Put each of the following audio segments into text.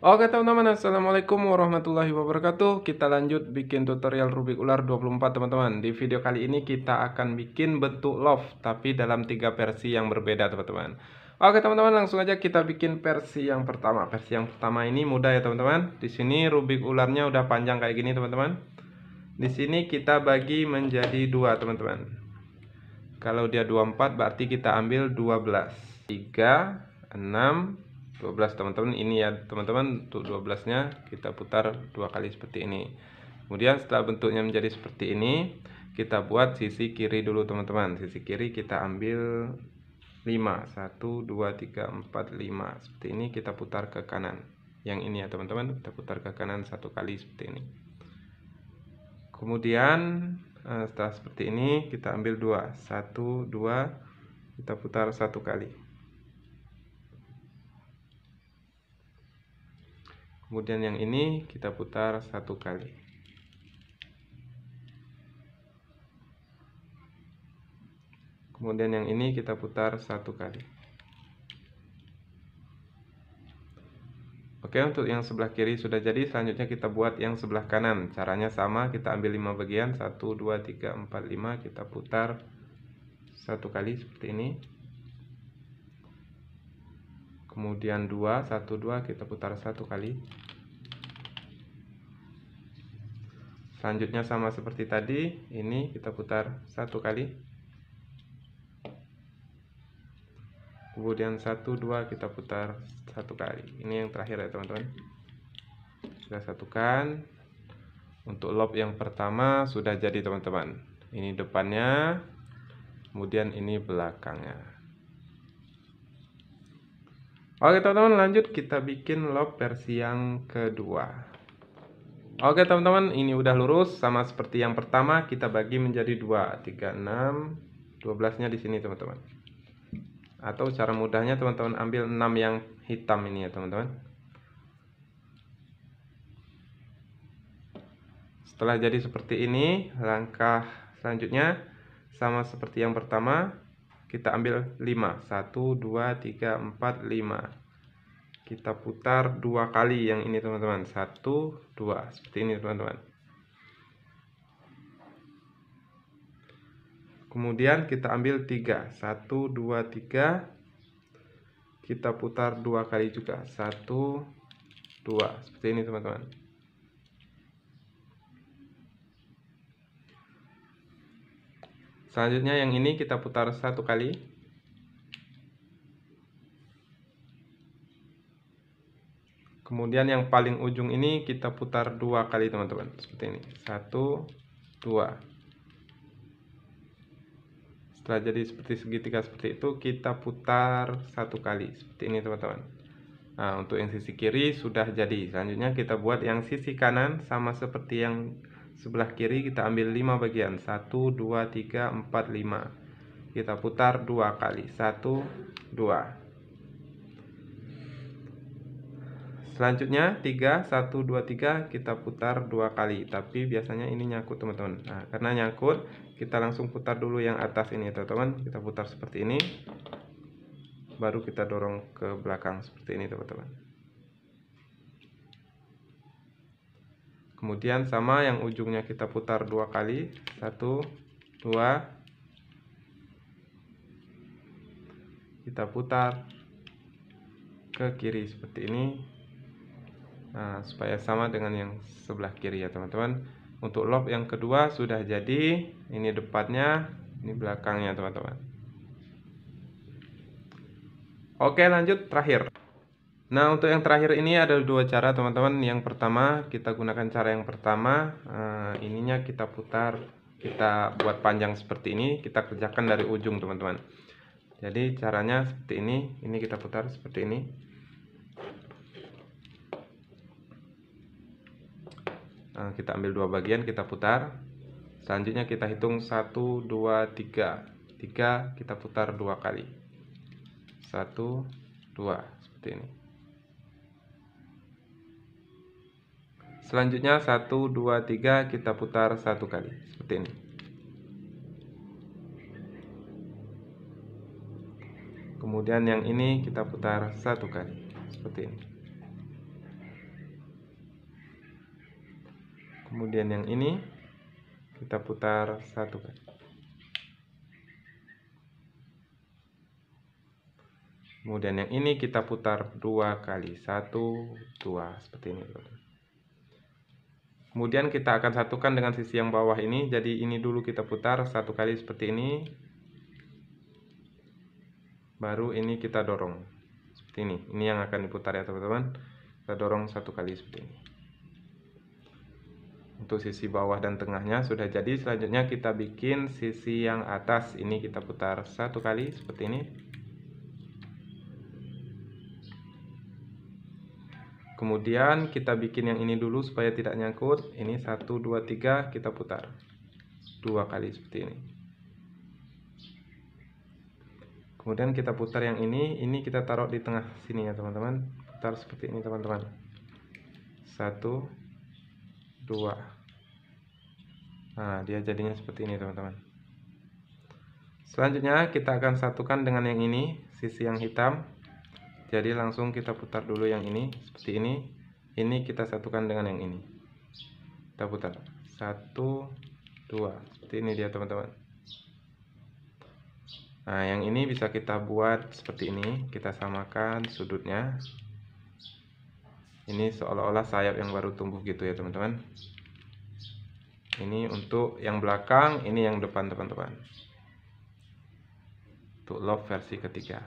Oke teman-teman Assalamualaikum warahmatullahi wabarakatuh Kita lanjut bikin tutorial Rubik Ular 24 teman-teman Di video kali ini kita akan bikin bentuk love Tapi dalam tiga versi yang berbeda teman-teman Oke teman-teman langsung aja kita bikin versi yang pertama Versi yang pertama ini mudah ya teman-teman Di sini Rubik Ularnya udah panjang kayak gini teman-teman Di sini kita bagi menjadi dua teman-teman Kalau dia 24 berarti kita ambil 12 3 6 12 teman-teman ini ya teman-teman untuk 12 nya kita putar dua kali seperti ini kemudian setelah bentuknya menjadi seperti ini kita buat sisi kiri dulu teman-teman sisi kiri kita ambil 5 1 2 3 4 5 seperti ini kita putar ke kanan yang ini ya teman-teman kita putar ke kanan satu kali seperti ini kemudian eh, setelah seperti ini kita ambil dua satu dua kita putar satu kali kemudian yang ini kita putar satu kali kemudian yang ini kita putar satu kali Oke untuk yang sebelah kiri sudah jadi selanjutnya kita buat yang sebelah kanan caranya sama kita ambil 5 bagian satu, dua, tiga, empat, lima. kita putar satu kali seperti ini kemudian 2 1 2 kita putar satu kali selanjutnya sama seperti tadi ini kita putar satu kali kemudian 1 2 kita putar satu kali ini yang terakhir ya teman-teman kita satukan untuk lob yang pertama sudah jadi teman-teman ini depannya kemudian ini belakangnya Oke teman-teman lanjut kita bikin log versi yang kedua Oke teman-teman ini udah lurus sama seperti yang pertama kita bagi menjadi 2 6, 12 nya di sini teman-teman Atau cara mudahnya teman-teman ambil 6 yang hitam ini ya teman-teman Setelah jadi seperti ini langkah selanjutnya sama seperti yang pertama kita ambil 5 1 2 3 4 5 kita putar dua kali yang ini teman-teman 1 2 seperti ini teman-teman kemudian kita ambil 3 1 2 3 kita putar dua kali juga 1 2 seperti ini teman-teman Selanjutnya yang ini kita putar satu kali. Kemudian yang paling ujung ini kita putar dua kali teman-teman. Seperti ini. Satu, dua. Setelah jadi seperti segitiga seperti itu, kita putar satu kali. Seperti ini teman-teman. Nah, untuk yang sisi kiri sudah jadi. Selanjutnya kita buat yang sisi kanan sama seperti yang sebelah kiri kita ambil 5 bagian 1 2 3 4 5 kita putar 2 kali 1 2 selanjutnya 3 1 2 3 kita putar 2 kali tapi biasanya ini nyangkut teman-teman nah karena nyangkut kita langsung putar dulu yang atas ini teman-teman kita putar seperti ini baru kita dorong ke belakang seperti ini teman-teman kemudian sama yang ujungnya kita putar dua kali satu dua kita putar ke kiri seperti ini nah, supaya sama dengan yang sebelah kiri ya teman-teman untuk lob yang kedua sudah jadi ini depannya ini belakangnya teman-teman oke lanjut terakhir Nah, untuk yang terakhir ini ada dua cara, teman-teman. Yang pertama, kita gunakan cara yang pertama, uh, ininya kita putar, kita buat panjang seperti ini, kita kerjakan dari ujung, teman-teman. Jadi, caranya seperti ini, ini kita putar seperti ini. Nah, kita ambil dua bagian, kita putar. Selanjutnya kita hitung 1 2 3. 3 kita putar dua kali. 1 2 seperti ini. Selanjutnya 1, 2, 3 kita putar satu kali Seperti ini Kemudian yang ini kita putar satu kali Seperti ini Kemudian yang ini kita putar satu kali Kemudian yang ini kita putar dua kali Satu, dua, seperti ini Kemudian kita akan satukan dengan sisi yang bawah ini. Jadi ini dulu kita putar satu kali seperti ini. Baru ini kita dorong. Seperti ini. Ini yang akan diputar ya teman-teman. Kita dorong satu kali seperti ini. Untuk sisi bawah dan tengahnya sudah jadi. Selanjutnya kita bikin sisi yang atas. Ini kita putar satu kali seperti ini. Kemudian kita bikin yang ini dulu supaya tidak nyangkut. Ini 1 2 3 kita putar. Dua kali seperti ini. Kemudian kita putar yang ini, ini kita taruh di tengah sini ya, teman-teman. Putar seperti ini, teman-teman. 1 2 Nah, dia jadinya seperti ini, teman-teman. Selanjutnya kita akan satukan dengan yang ini, sisi yang hitam jadi langsung kita putar dulu yang ini seperti ini ini kita satukan dengan yang ini kita putar satu dua seperti ini dia teman-teman nah yang ini bisa kita buat seperti ini kita samakan sudutnya ini seolah-olah sayap yang baru tumbuh gitu ya teman-teman ini untuk yang belakang ini yang depan teman-teman untuk love versi ketiga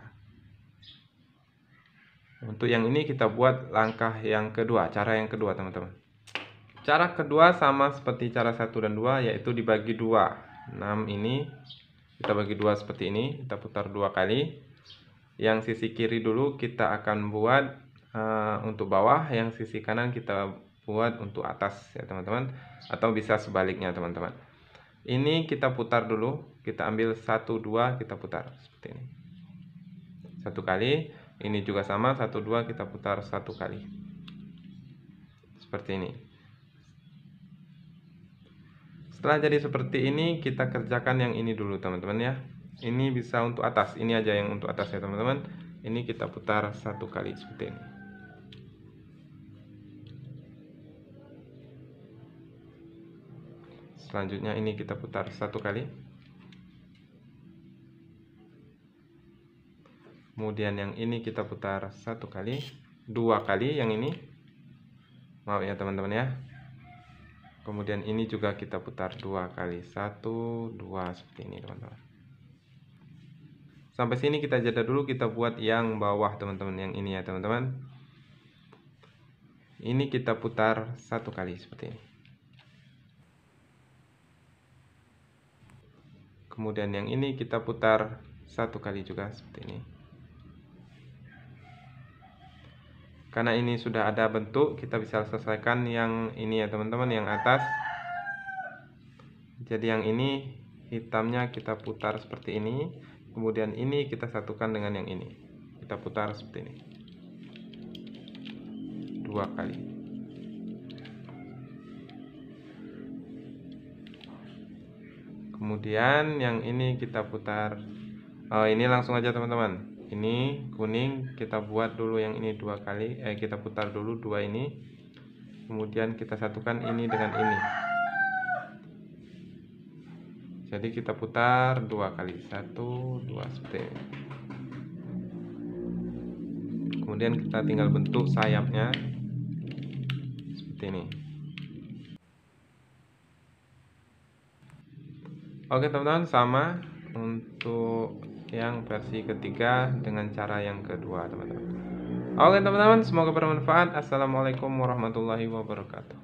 untuk yang ini kita buat langkah yang kedua, cara yang kedua teman-teman. Cara kedua sama seperti cara satu dan dua yaitu dibagi dua. 6 ini kita bagi dua seperti ini, kita putar dua kali. Yang sisi kiri dulu kita akan buat uh, untuk bawah, yang sisi kanan kita buat untuk atas ya teman-teman atau bisa sebaliknya teman-teman. Ini kita putar dulu, kita ambil satu dua kita putar seperti ini. Satu kali ini juga sama satu dua kita putar satu kali seperti ini setelah jadi seperti ini kita kerjakan yang ini dulu teman-teman ya ini bisa untuk atas ini aja yang untuk atas ya teman-teman ini kita putar satu kali seperti ini selanjutnya ini kita putar satu kali kemudian yang ini kita putar satu kali dua kali yang ini mau ya teman-teman ya kemudian ini juga kita putar dua kali satu dua seperti ini teman-teman sampai sini kita jeda dulu kita buat yang bawah teman-teman yang ini ya teman-teman ini kita putar satu kali seperti ini kemudian yang ini kita putar satu kali juga seperti ini karena ini sudah ada bentuk kita bisa selesaikan yang ini ya teman-teman yang atas jadi yang ini hitamnya kita putar seperti ini kemudian ini kita satukan dengan yang ini kita putar seperti ini dua kali kemudian yang ini kita putar oh, ini langsung aja teman-teman ini kuning kita buat dulu yang ini dua kali eh kita putar dulu dua ini kemudian kita satukan ini dengan ini jadi kita putar dua kali satu dua seperti ini. kemudian kita tinggal bentuk sayapnya seperti ini oke teman-teman sama untuk yang versi ketiga dengan cara yang kedua teman-teman oke teman-teman semoga bermanfaat assalamualaikum warahmatullahi wabarakatuh